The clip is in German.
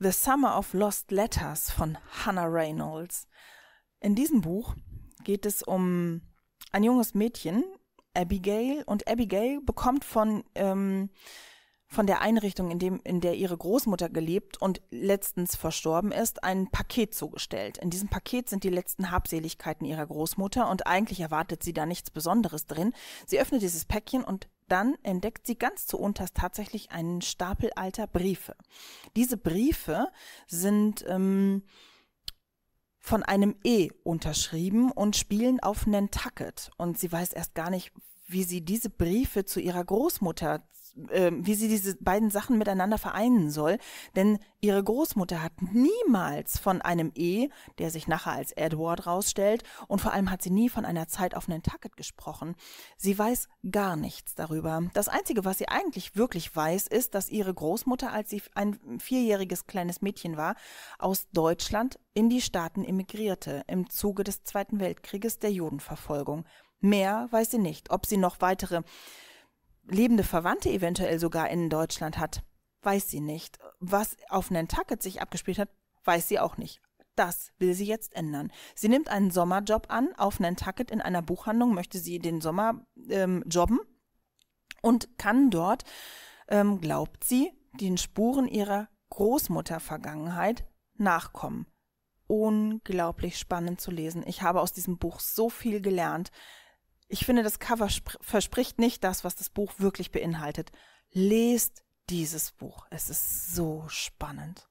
The Summer of Lost Letters von Hannah Reynolds. In diesem Buch geht es um ein junges Mädchen, Abigail, und Abigail bekommt von, ähm, von der Einrichtung, in, dem, in der ihre Großmutter gelebt und letztens verstorben ist, ein Paket zugestellt. In diesem Paket sind die letzten Habseligkeiten ihrer Großmutter und eigentlich erwartet sie da nichts Besonderes drin. Sie öffnet dieses Päckchen und dann entdeckt sie ganz zu unterst tatsächlich einen Stapel alter Briefe. Diese Briefe sind ähm, von einem E unterschrieben und spielen auf Nantucket. Und sie weiß erst gar nicht, wie sie diese Briefe zu ihrer Großmutter, äh, wie sie diese beiden Sachen miteinander vereinen soll. Denn ihre Großmutter hat niemals von einem E, der sich nachher als Edward rausstellt, und vor allem hat sie nie von einer Zeit auf Nantucket gesprochen. Sie weiß gar nichts darüber. Das Einzige, was sie eigentlich wirklich weiß, ist, dass ihre Großmutter, als sie ein vierjähriges kleines Mädchen war, aus Deutschland in die Staaten emigrierte im Zuge des Zweiten Weltkrieges der Judenverfolgung. Mehr weiß sie nicht, ob sie noch weitere lebende Verwandte eventuell sogar in Deutschland hat, weiß sie nicht. Was auf Nantucket sich abgespielt hat, weiß sie auch nicht. Das will sie jetzt ändern. Sie nimmt einen Sommerjob an auf Nantucket in einer Buchhandlung, möchte sie den Sommer ähm, jobben und kann dort, ähm, glaubt sie, den Spuren ihrer Großmutter-Vergangenheit nachkommen. Unglaublich spannend zu lesen. Ich habe aus diesem Buch so viel gelernt. Ich finde, das Cover verspricht nicht das, was das Buch wirklich beinhaltet. Lest dieses Buch. Es ist so spannend.